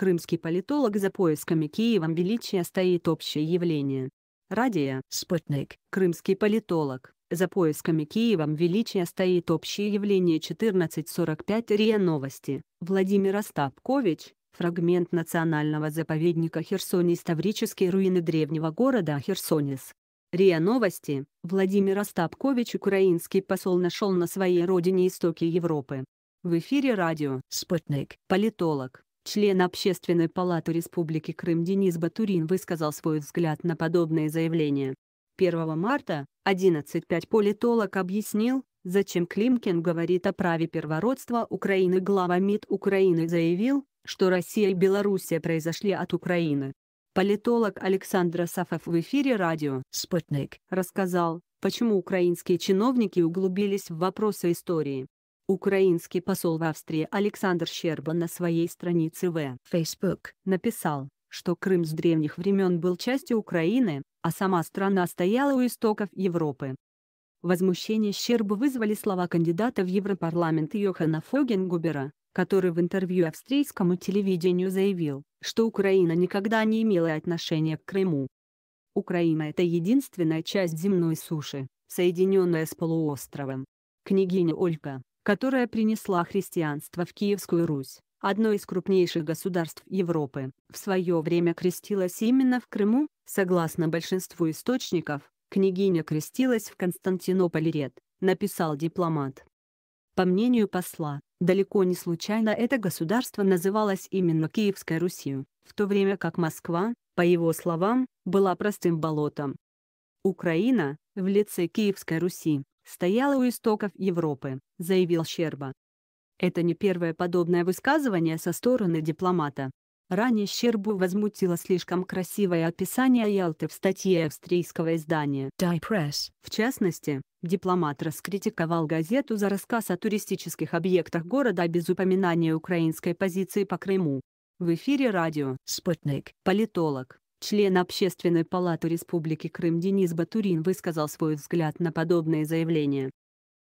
крымский политолог за поисками Киевом величия стоит общее явление. Радия, Спутник, крымский политолог, за поисками Киевом величия стоит общее явление 1445 РИА Новости, Владимир Остапкович, фрагмент национального заповедника Херсонис Таврические руины древнего города Херсонис. РИА Новости, Владимир Остапкович украинский посол нашел на своей родине истоки Европы. В эфире радио «Спутник», политолог, Член Общественной палаты Республики Крым Денис Батурин высказал свой взгляд на подобные заявления. 1 марта 11.5 политолог объяснил, зачем Климкин говорит о праве первородства Украины. Глава МИД Украины заявил, что Россия и Белоруссия произошли от Украины. Политолог Александр Сафов в эфире радио «Спутник» рассказал, почему украинские чиновники углубились в вопросы истории. Украинский посол в Австрии Александр Щерба на своей странице в Facebook написал, что Крым с древних времен был частью Украины, а сама страна стояла у истоков Европы. Возмущение Щерба вызвали слова кандидата в Европарламент Йохана Фогенгубера, который в интервью австрийскому телевидению заявил, что Украина никогда не имела отношения к Крыму. Украина – это единственная часть земной суши, соединенная с полуостровом. Княгиня Ольга, которая принесла христианство в Киевскую Русь, одно из крупнейших государств Европы. В свое время крестилась именно в Крыму, согласно большинству источников, княгиня крестилась в Константинополе Ред, написал дипломат. По мнению посла, далеко не случайно это государство называлось именно Киевской Русью, в то время как Москва, по его словам, была простым болотом. Украина, в лице Киевской Руси, стояла у истоков Европы, заявил Щерба. Это не первое подобное высказывание со стороны дипломата. Ранее Щербу возмутило слишком красивое описание Ялты в статье австрийского издания Die Press. В частности, дипломат раскритиковал газету за рассказ о туристических объектах города без упоминания украинской позиции по Крыму. В эфире радио «Спутник» политолог Член Общественной палаты Республики Крым Денис Батурин высказал свой взгляд на подобные заявления.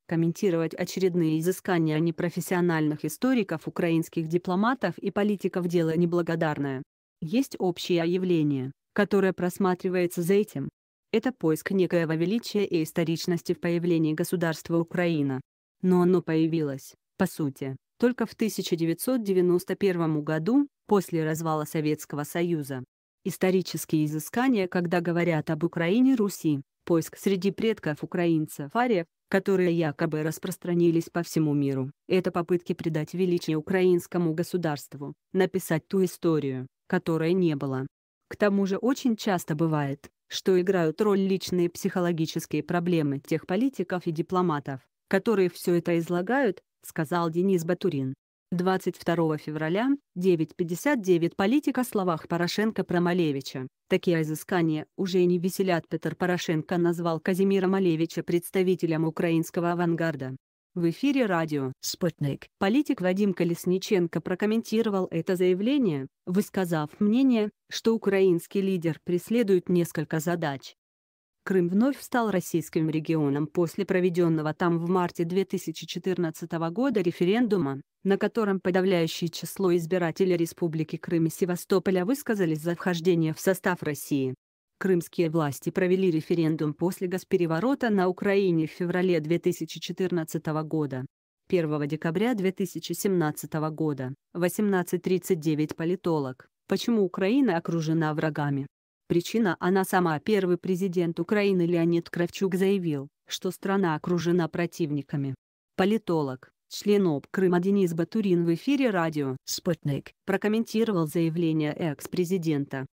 Комментировать очередные изыскания непрофессиональных историков украинских дипломатов и политиков дело неблагодарное. Есть общее явление, которое просматривается за этим. Это поиск некоего величия и историчности в появлении государства Украина. Но оно появилось, по сути, только в 1991 году, после развала Советского Союза. Исторические изыскания, когда говорят об Украине Руси, поиск среди предков украинцев ариев, которые якобы распространились по всему миру. Это попытки придать величие украинскому государству, написать ту историю, которая не была. К тому же очень часто бывает, что играют роль личные психологические проблемы тех политиков и дипломатов, которые все это излагают, сказал Денис Батурин. 22 февраля, 9.59, Политика словах Порошенко про Малевича. Такие изыскания уже не веселят. Петр Порошенко назвал Казимира Малевича представителем украинского авангарда. В эфире радио «Спутник» политик Вадим Колесниченко прокомментировал это заявление, высказав мнение, что украинский лидер преследует несколько задач. Крым вновь стал российским регионом после проведенного там в марте 2014 года референдума, на котором подавляющее число избирателей Республики Крым и Севастополя высказались за вхождение в состав России. Крымские власти провели референдум после госпереворота на Украине в феврале 2014 года. 1 декабря 2017 года, 18.39 политолог, почему Украина окружена врагами. Причина она сама. Первый президент Украины Леонид Кравчук заявил, что страна окружена противниками. Политолог, член об Крыма Денис Батурин в эфире радио «Спутник» прокомментировал заявление экс-президента.